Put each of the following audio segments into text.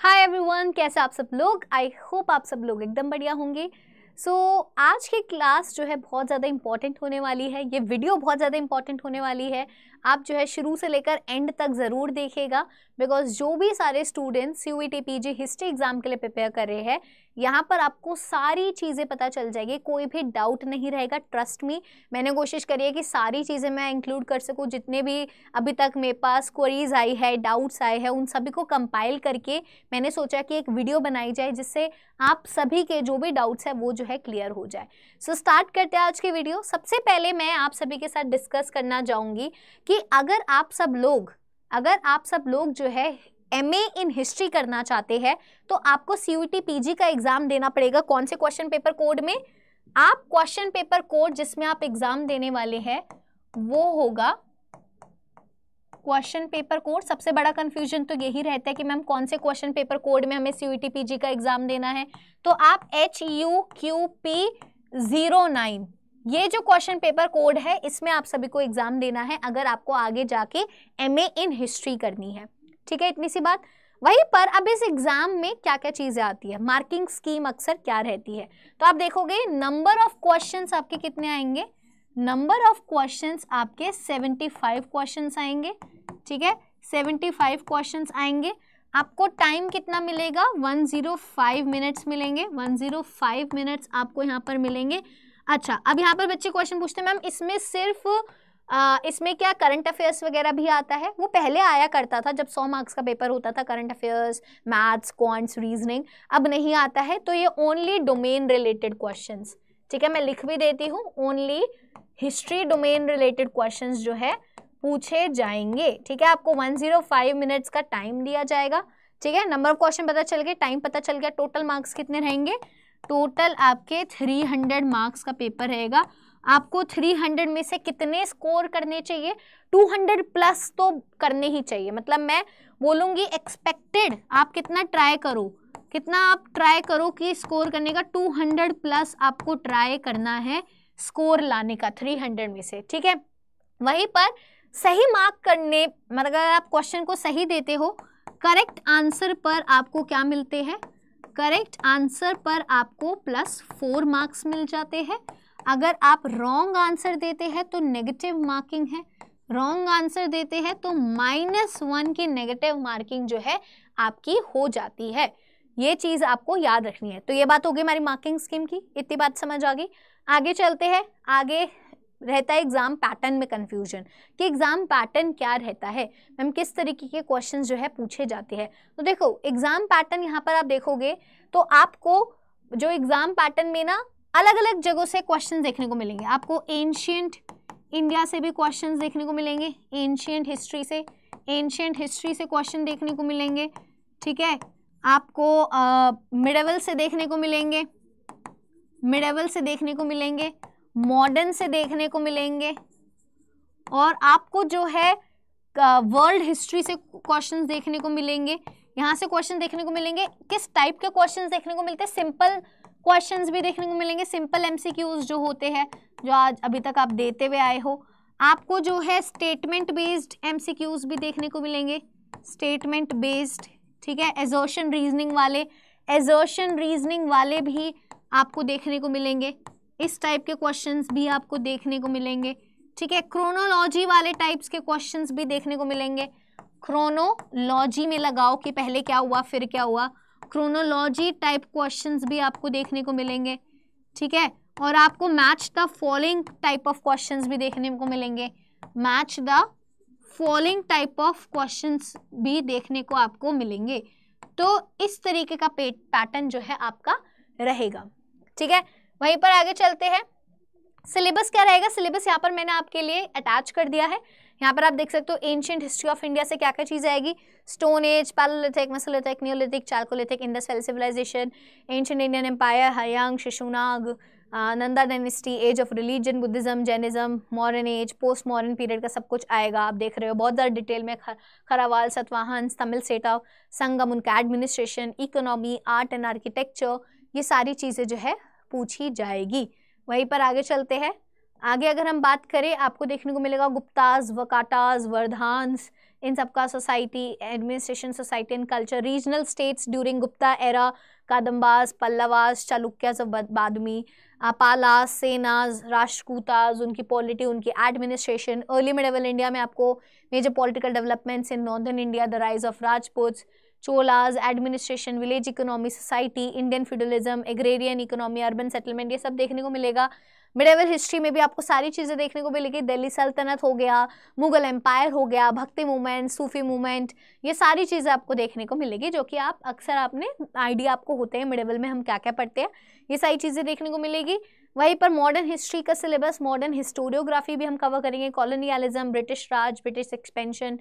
hi everyone कैसे आप सब लोग आई होप आप सब लोग एकदम बढ़िया होंगे सो so, आज की क्लास जो है बहुत ज़्यादा इम्पॉर्टेंट होने वाली है ये वीडियो बहुत ज़्यादा इंपॉर्टेंट होने वाली है आप जो है शुरू से लेकर एंड तक ज़रूर देखेगा बिकॉज जो भी सारे students U E history exam के लिए प्रिपेयर कर रहे हैं यहाँ पर आपको सारी चीज़ें पता चल जाएगी कोई भी डाउट नहीं रहेगा ट्रस्ट मी मैंने कोशिश करी है कि सारी चीज़ें मैं इंक्लूड कर सकूँ जितने भी अभी तक मेरे पास क्वेरीज आई है डाउट्स आए हैं उन सभी को कंपाइल करके मैंने सोचा कि एक वीडियो बनाई जाए जिससे आप सभी के जो भी डाउट्स हैं वो जो है क्लियर हो जाए सो so, स्टार्ट करते हैं आज की वीडियो सबसे पहले मैं आप सभी के साथ डिस्कस करना चाहूँगी कि कि अगर आप सब लोग अगर आप सब लोग जो है एम ए इन हिस्ट्री करना चाहते हैं तो आपको सी यू का एग्ज़ाम देना पड़ेगा कौन से क्वेश्चन पेपर कोड में आप क्वेश्चन पेपर कोड जिसमें आप एग्ज़ाम देने वाले हैं वो होगा क्वेश्चन पेपर कोड सबसे बड़ा कन्फ्यूजन तो यही रहता है कि मैम कौन से क्वेश्चन पेपर कोड में हमें सी का एग्ज़ाम देना है तो आप H U Q P zero nine ये जो क्वेश्चन पेपर कोड है इसमें आप सभी को एग्जाम देना है अगर आपको आगे जाके एम इन हिस्ट्री करनी है ठीक है इतनी सी बात वहीं पर अब इस एग्जाम में क्या क्या चीज़ें आती है मार्किंग स्कीम अक्सर क्या रहती है तो आप देखोगे नंबर ऑफ क्वेश्चन आपके कितने आएंगे नंबर ऑफ क्वेश्चन आपके फाइव क्वेश्चन आएंगे ठीक है फाइव क्वेश्चन आएंगे आपको टाइम कितना मिलेगा 105 मिनट्स मिलेंगे 105 मिनट्स आपको यहाँ पर मिलेंगे अच्छा अब यहाँ पर बच्चे क्वेश्चन पूछते हैं मैम इसमें सिर्फ इसमें क्या करंट अफेयर्स वगैरह भी आता है वो पहले आया करता था जब 100 मार्क्स का पेपर होता था current affairs maths quants reasoning अब नहीं आता है तो ये ओनली डोमेन रिलेटेड क्वेश्चंस ठीक है मैं लिख भी देती हूँ only history domain related question जो है पूछे जाएंगे ठीक है आपको फाइव मिनट्स का टाइम दिया जाएगा ठीक है नंबर ऑफ क्वेश्चन पता चल गए टाइम पता चल गया टोटल मार्क्स कितने रहेंगे टोटल आपके 300 मार्क्स का पेपर रहेगा आपको 300 में से कितने स्कोर करने चाहिए 200 प्लस तो करने ही चाहिए मतलब मैं बोलूँगी एक्सपेक्टेड आप कितना ट्राई करो कितना आप ट्राई करो कि स्कोर करने का 200 प्लस आपको ट्राई करना है स्कोर लाने का 300 में से ठीक है वहीं पर सही मार्क करने मतलब अगर आप क्वेश्चन को सही देते हो करेक्ट आंसर पर आपको क्या मिलते हैं करेक्ट आंसर पर आपको प्लस फोर मार्क्स मिल जाते हैं अगर आप रॉन्ग आंसर देते हैं तो नेगेटिव मार्किंग है रॉन्ग आंसर देते हैं तो माइनस वन की नेगेटिव मार्किंग जो है आपकी हो जाती है ये चीज़ आपको याद रखनी है तो ये बात हो गई हमारी मार्किंग स्कीम की इतनी बात समझ आ गई आगे चलते हैं आगे रहता है एग्ज़ाम पैटर्न में कन्फ्यूजन कि एग्ज़ाम पैटर्न क्या रहता है मैम किस तरीके के क्वेश्चंस जो है पूछे जाते हैं तो देखो एग्ज़ाम पैटर्न यहाँ पर आप देखोगे तो आपको जो एग्ज़ाम पैटर्न में ना अलग अलग जगहों से क्वेश्चन देखने को मिलेंगे आपको एंशियंट इंडिया से भी क्वेश्चन देखने को मिलेंगे एंशियंट हिस्ट्री से एंशियंट हिस्ट्री से क्वेश्चन देखने को मिलेंगे ठीक है आपको मिडेवल uh, से देखने को मिलेंगे मिडेवल से देखने को मिलेंगे मॉडर्न से देखने को मिलेंगे और आपको जो है वर्ल्ड हिस्ट्री से क्वेश्चन देखने को मिलेंगे यहाँ से क्वेश्चन देखने को मिलेंगे किस टाइप के क्वेश्चन देखने को मिलते हैं सिंपल क्वेश्चंस भी देखने को मिलेंगे सिंपल एमसीक्यूज जो होते हैं जो आज अभी तक आप देते हुए आए हो आपको जो है स्टेटमेंट बेस्ड क्यूज भी देखने को मिलेंगे स्टेटमेंट बेस्ड ठीक है एजोशन रीजनिंग वाले एजोशन रीजनिंग वाले भी आपको देखने को मिलेंगे इस टाइप के क्वेश्चंस भी आपको देखने को मिलेंगे ठीक है क्रोनोलॉजी वाले टाइप्स के क्वेश्चंस भी देखने को मिलेंगे क्रोनोलॉजी में लगाओ कि पहले क्या हुआ फिर क्या हुआ क्रोनोलॉजी टाइप क्वेश्चंस भी आपको देखने को मिलेंगे ठीक है और आपको match the following type of question भी देखने को मिलेंगे match the following type of question भी देखने को आपको मिलेंगे तो इस तरीके का पैटर्न जो है आपका रहेगा ठीक है वहीं पर आगे चलते हैं सिलेबस क्या रहेगा सिलेबस यहाँ पर मैंने आपके लिए अटैच कर दिया है यहाँ पर आप देख सकते हो एंशियंट हिस्ट्री ऑफ इंडिया से क्या क्या चीज़ आएगी stone age palaeolithic mesolithic neolithic chalcolithic Indus valley civilization ancient Indian empire Haryanka Shishunaga Nanda dynasty age of religion Buddhism Jainism modern age post modern period का सब कुछ आएगा आप देख रहे हो बहुत ज़्यादा डिटेल में खरावाल सतवाहन तमिल सेटा संगम उनका administration economy art and architecture ये सारी चीज़ें जो है पूछी जाएगी वहीं पर आगे चलते हैं आगे अगर हम बात करें आपको देखने को मिलेगा गुप्ताज वकाटाज वर्धांस इन सबका society administration society and culture regional states during Gupta era Kadambas Pallavas Chalukyas Badami Palas Senas Rashtrakutas उनकी पॉलिटी उनकी एडमिनिस्ट्रेशन अर्ली मिडेवल इंडिया में आपको major political developments in northern India the rise of Rajput Cholas administration village economy society Indian feudalism agrarian economy urban settlement ये सब देखने को मिलेगा medieval history में भी आपको सारी चीज़ें देखने को मिलेगी दिल्ली सल्तनत हो गया मुगल एम्पायर हो गया भक्ति मूवमेंट सूफी मूवमेंट ये सारी चीज़ें आपको देखने को मिलेगी जो कि आप अक्सर आपने आइडिया आपको होते हैं मिडेवल में हम क्या क्या पढ़ते हैं ये सारी चीज़ें देखने को मिलेगी वहीं पर मॉडर्न हिस्ट्री का सिलेबस मॉडर्न हिस्टोरियोग्राफी भी हम कवर करेंगे colonialism British Raj British expansion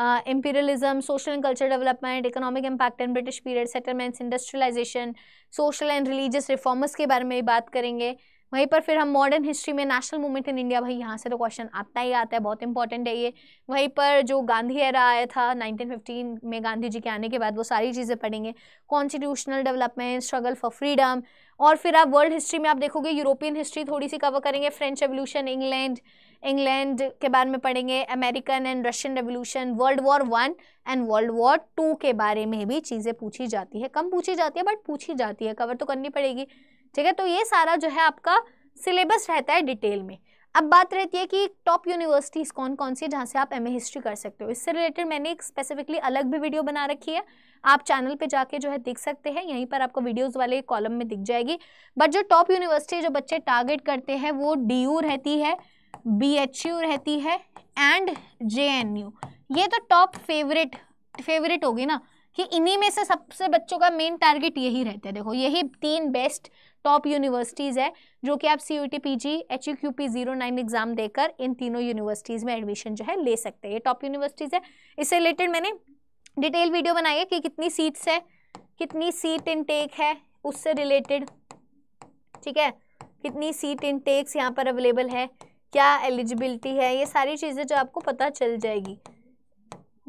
imperialism social and culture development economic impact and British period settlements industrialization social and religious reformers के बारे में भी बात करेंगे वहीं पर फिर हम मॉडर्न हिस्ट्री में नेशनल मूवमेंट इन इंडिया भाई यहाँ से तो क्वेश्चन आता ही आता है बहुत इंपॉर्टेंट है ये वहीं पर जो गांधी एरा आया था 1915 में गांधी जी के आने के बाद वो सारी चीज़ें पढ़ेंगे constitutional development struggle for freedom और फिर आप वर्ल्ड हिस्ट्री में आप देखोगे यूरोपियन हिस्ट्री थोड़ी सी कवर करेंगे फ्रेंच रेवोल्यूशन इंग्लैंड इंग्लैंड के बारे में पढ़ेंगे American and Russian revolution world war one and world war two के बारे में भी चीज़ें पूछी जाती है कम पूछी जाती है बट पूछी जाती है कवर तो करनी पड़ेगी ठीक है तो ये सारा जो है आपका सिलेबस रहता है डिटेल में अब बात रहती है कि टॉप यूनिवर्सिटीज़ कौन कौन सी है जहाँ से आप एम हिस्ट्री कर सकते हो इससे रिलेटेड मैंने एक स्पेसिफिकली अलग भी वीडियो बना रखी है आप चैनल पे जाके जो है देख सकते हैं यहीं पर आपको वीडियोस वाले कॉलम में दिख जाएगी बट जो टॉप यूनिवर्सिटी जो बच्चे टारगेट करते हैं वो डी रहती है बी रहती है एंड जे ये तो टॉप फेवरेट फेवरेट होगी ना कि इन्हीं में से सबसे बच्चों का मेन टारगेट यही रहता है देखो यही तीन बेस्ट टॉप यूनिवर्सिटीज़ है जो कि आप C U T P G H U Q P zero nine exam देकर इन तीनों यूनिवर्सिटीज़ में एडमिशन जो है ले सकते हैं ये टॉप यूनिवर्सिटीज़ है इससे रिलेटेड मैंने डिटेल वीडियो बनाई है कि कितनी सीट्स है कितनी सीट इनटेक है उससे रिलेटेड ठीक है कितनी सीट इनटेक्स यहाँ पर अवेलेबल है क्या एलिजिबिलिटी है ये सारी चीज़ें जो आपको पता चल जाएगी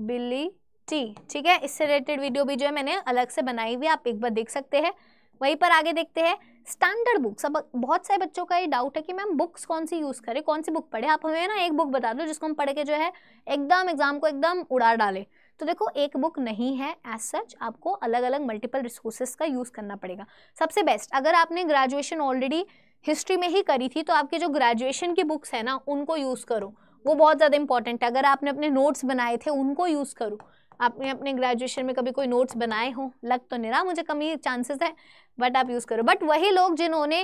बिल्ली टी ठीक है इससे रिलेटेड वीडियो भी जो है मैंने अलग से बनाई हुई आप एक बार देख सकते हैं वहीं पर आगे देखते हैं स्टैंडर्ड बुक्स अब बहुत सारे बच्चों का ये डाउट है कि मैम बुक्स कौन सी यूज़ करें कौन सी बुक पढ़े आप हमें ना एक बुक बता दो जिसको हम पढ़ के जो है एकदम एग्जाम को एकदम उड़ा डालें तो देखो एक बुक नहीं है एज सच आपको अलग अलग मल्टीपल रिसोर्सेज का यूज़ करना पड़ेगा सबसे बेस्ट अगर आपने ग्रेजुएशन ऑलरेडी हिस्ट्री में ही करी थी तो आपके जो ग्रेजुएशन की बुक्स है ना उनको यूज़ करो वो बहुत ज़्यादा इंपॉर्टेंट है अगर आपने अपने नोट्स बनाए थे उनको यूज़ करो आपने अपने ग्रेजुएशन में कभी कोई नोट्स बनाए हों लग तो नहीं रहा मुझे कमी चांसेस है बट आप यूज़ करो बट वही लोग जिन्होंने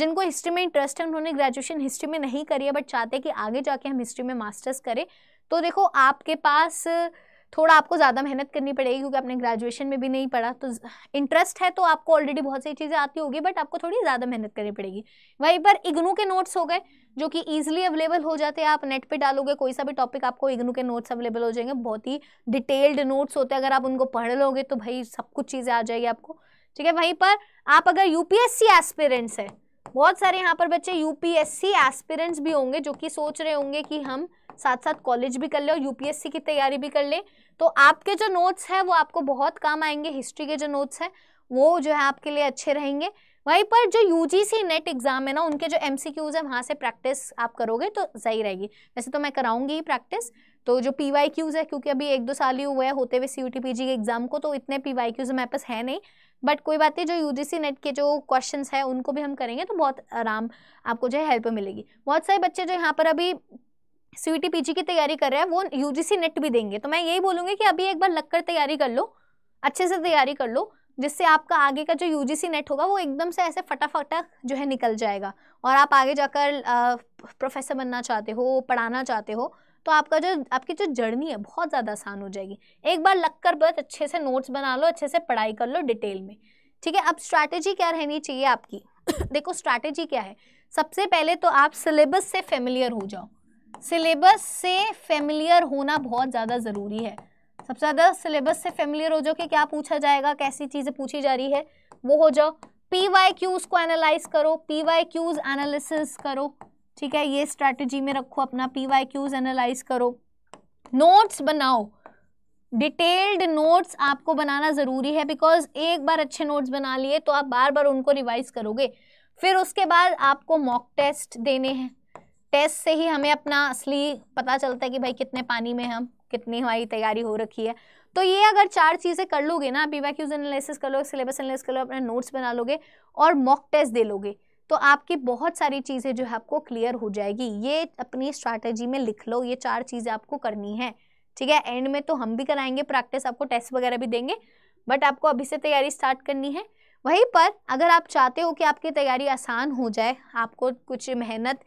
जिनको हिस्ट्री में इंटरेस्ट है उन्होंने ग्रेजुएशन हिस्ट्री में नहीं करी है बट चाहते हैं कि आगे जाके हम हिस्ट्री में मास्टर्स करें तो देखो आपके पास थोड़ा आपको ज़्यादा मेहनत करनी पड़ेगी क्योंकि आपने ग्रेजुएशन में भी नहीं पढ़ा तो इंटरेस्ट है तो आपको ऑलरेडी बहुत सारी चीज़ें आती होगी बट आपको थोड़ी ज़्यादा मेहनत करनी पड़ेगी वहीं पर इग्नू के नोट्स हो गए जो कि ईजिली अवेलेबल हो जाते हैं आप नेट पे डालोगे कोई सा भी टॉपिक आपको इग्नू के नोट्स अवेलेबल हो जाएंगे बहुत ही डिटेल्ड नोट्स होते हैं अगर आप उनको पढ़ लोगे तो भाई सब कुछ चीज़ें आ जाएगी आपको ठीक है वहीं पर आप अगर यूपीएससी एस्पिरेंट्स हैं बहुत सारे यहाँ पर बच्चे यूपीएससी एस्पिरेंट्स भी होंगे जो कि सोच रहे होंगे कि हम साथ साथ कॉलेज भी कर ले और यूपीएससी की तैयारी भी कर ले तो आपके जो नोट्स हैं वो आपको बहुत काम आएंगे हिस्ट्री के जो नोट्स हैं वो जो है आपके लिए अच्छे रहेंगे वहीं पर जो यूजीसी नेट एग्जाम है ना उनके जो एम सी क्यूज है वहाँ से प्रैक्टिस आप करोगे तो सही रहेगी वैसे तो मैं कराऊंगी ही प्रैक्टिस तो जो पी वाई क्यूज है क्योंकि अभी एक दो साल ही हुए हैं होते हुए C U T P G के एग्जाम को तो इतने पी वाई क्यूज मेरे पास है नहीं बट कोई बात नहीं जो यूजीसी नेट के जो क्वेश्चंस हैं उनको भी हम करेंगे तो बहुत आराम आपको जो है हेल्प मिलेगी बहुत सारे बच्चे जो यहाँ पर अभी सी पीजी की तैयारी कर रहे हैं वो यूजीसी नेट भी देंगे तो मैं यही बोलूँगी कि अभी एक बार लगकर तैयारी कर लो अच्छे से तैयारी कर लो जिससे आपका आगे का जो यूजीसी नेट होगा वो एकदम से ऐसे फटाफटा जो है निकल जाएगा और आप आगे जाकर प्रोफेसर बनना चाहते हो पढ़ाना चाहते हो तो आपका जो आपकी जो जर्नी है बहुत ज़्यादा आसान हो जाएगी एक बार लग कर बस अच्छे से नोट्स बना लो अच्छे से पढ़ाई कर लो डिटेल में ठीक है अब स्ट्रैटेजी क्या रहनी चाहिए आपकी देखो स्ट्रैटेजी क्या है सबसे पहले तो आप सिलेबस से फेमिलियर हो जाओ सिलेबस से फेमिलियर होना बहुत ज़्यादा ज़रूरी है सबसे ज़्यादा सिलेबस से फेमिलियर हो जाओ कि क्या पूछा जाएगा कैसी चीज़ें पूछी जा रही है वो हो जाओ पी वाई क्यूज़ को एनालाइज करो पी वाई क्यूज़ एनालिसिस करो ठीक है ये स्ट्रैटेजी में रखो अपना पी वाई क्यूज एनालाइज करो नोट्स बनाओ डिटेल्ड नोट्स आपको बनाना ज़रूरी है बिकॉज एक बार अच्छे नोट्स बना लिए तो आप बार बार उनको रिवाइज करोगे फिर उसके बाद आपको मॉक टेस्ट देने हैं टेस्ट से ही हमें अपना असली पता चलता है कि भाई कितने पानी में हम कितनी हमारी तैयारी हो रखी है तो ये अगर चार चीज़ें कर लोगे ना पी वाई क्यूज एनालिसिस कर लोगे सिलेबस एनालिस कर लो अपने नोट्स बना लोगे और मॉक टेस्ट दे लोगे तो आपकी बहुत सारी चीज़ें जो है आपको क्लियर हो जाएगी ये अपनी स्ट्रैटेजी में लिख लो ये चार चीज़ें आपको करनी है ठीक है एंड में तो हम भी कराएंगे प्रैक्टिस आपको टेस्ट वगैरह भी देंगे बट आपको अभी से तैयारी स्टार्ट करनी है वहीं पर अगर आप चाहते हो कि आपकी तैयारी आसान हो जाए आपको कुछ मेहनत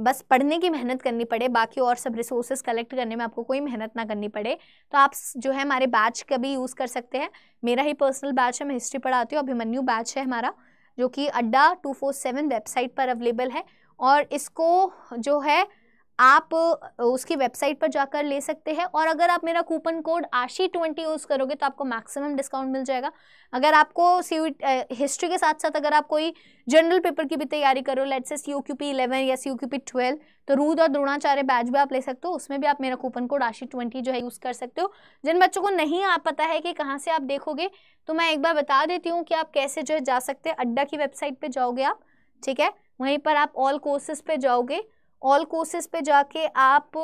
बस पढ़ने की मेहनत करनी पड़े बाकी और सब रिसोर्सेज कलेक्ट करने में आपको कोई मेहनत ना करनी पड़े तो आप जो है हमारे बैच का भी यूज़ कर सकते हैं मेरा ही पर्सनल बैच है मैं हिस्ट्री पढ़ाती हूँ अभिमन्यू बैच है हमारा जो कि अड्डा 247 वेबसाइट पर अवेलेबल है और इसको जो है आप उसकी वेबसाइट पर जाकर ले सकते हैं और अगर आप मेरा coupon code Ashi twenty use करोगे तो आपको मैक्सिमम डिस्काउंट मिल जाएगा अगर आपको सी हिस्ट्री के साथ साथ अगर आप कोई जनरल पेपर की भी तैयारी करो लेट्स से C O Q P eleven या C O Q P twelve तो रूद और द्रोणाचार्य बैच भी आप ले सकते हो उसमें भी आप मेरा कूपन कोड आशी ट्वेंटी जो है यूज़ कर सकते हो जिन बच्चों को नहीं आप पता है कि कहाँ से आप देखोगे तो मैं एक बार बता देती हूँ कि आप कैसे जो है जा सकते हैं अड्डा की वेबसाइट पर जाओगे आप ठीक है वहीं पर आप ऑल कोर्सेज पर जाओगे ऑल कोर्सेज पे जाके आप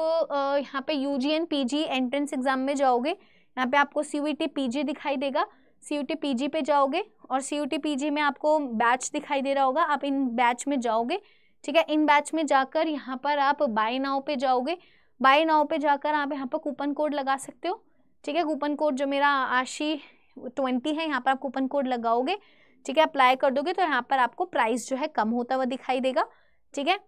यहाँ पे U G N P G entrance exam में जाओगे यहाँ पे आपको C U T P G दिखाई देगा C U T P G पे जाओगे और C U T P G में आपको बैच दिखाई दे रहा होगा आप इन बैच में जाओगे ठीक है इन बैच में जाकर यहाँ पर आप बाई नाव पे जाओगे बाई नाव पे जाकर आप यहाँ पर कूपन कोड लगा सकते हो ठीक है कूपन कोड जो मेरा आशी ट्वेंटी है यहाँ पर आप कूपन कोड लगाओगे ठीक है अप्लाई कर दोगे तो यहाँ पर आपको प्राइस जो है कम होता हुआ दिखाई देगा ठीक है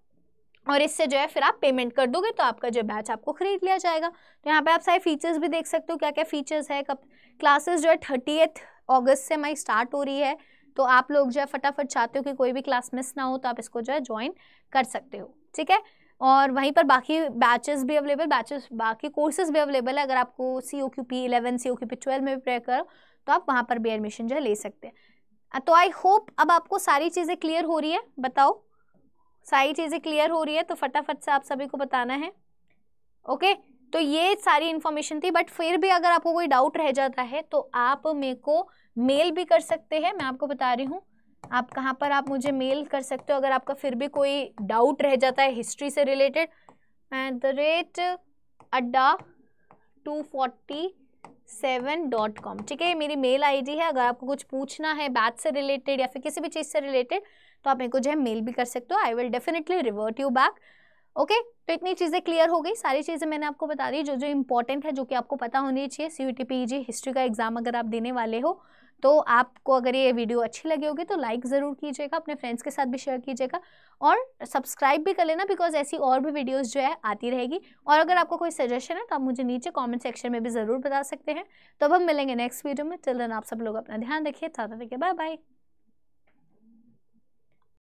और इससे जो है फिर आप पेमेंट कर दोगे तो आपका जो बैच आपको खरीद लिया जाएगा तो यहाँ पे आप सारे फीचर्स भी देख सकते हो क्या क्या फीचर्स है कब क्लासेस जो है थर्टी अगस्त से हमारी स्टार्ट हो रही है तो आप लोग जो है फटाफट चाहते हो कि कोई भी क्लास मिस ना हो तो आप इसको जो है ज्वाइन कर सकते हो ठीक है और वहीं पर बाकी बैचेस भी अवेलेबल बैचेस बाकी कोर्सेज भी अवेलेबल है अगर आपको C O Q P eleven C O Q P twelve में भी प्रेयर करो तो आप वहाँ पर भी एडमिशन जो है ले सकते हैं तो आई होप अब आपको सारी चीज़ें क्लियर हो रही है बताओ सारी चीज़ें क्लियर हो रही है तो फटाफट से आप सभी को बताना है ओके तो ये सारी इन्फॉर्मेशन थी बट फिर भी अगर आपको कोई डाउट रह जाता है तो आप मेरे को मेल भी कर सकते हैं मैं आपको बता रही हूँ आप कहाँ पर आप मुझे मेल कर सकते हो अगर आपका फिर भी कोई डाउट रह जाता है हिस्ट्री से related at the rate Adda two forty seven dot com ठीक है मेरी मेल आईडी है अगर आपको कुछ पूछना है बैथ से रिलेटेड या फिर किसी भी चीज़ से रिलेटेड तो आप मेरे को जो है मेल भी कर सकते हो I will definitely revert you back okay तो इतनी चीज़ें क्लियर हो गई सारी चीज़ें मैंने आपको बता दी जो जो इंपॉर्टेंट है जो कि आपको पता होनी चाहिए सी यू हिस्ट्री का एग्ज़ाम अगर आप देने वाले हो तो आपको अगर ये वीडियो अच्छी लगी होगी तो लाइक ज़रूर कीजिएगा अपने फ्रेंड्स के साथ भी शेयर कीजिएगा और सब्सक्राइब भी कर लेना बिकॉज ऐसी और भी वीडियोस जो है आती रहेगी और अगर आपको कोई सजेशन है तो आप मुझे नीचे कमेंट सेक्शन में भी ज़रूर बता सकते हैं तो अब हम मिलेंगे नेक्स्ट वीडियो में टिल दिन आप सब लोग अपना ध्यान रखिए चाहता देखिए बाय बाय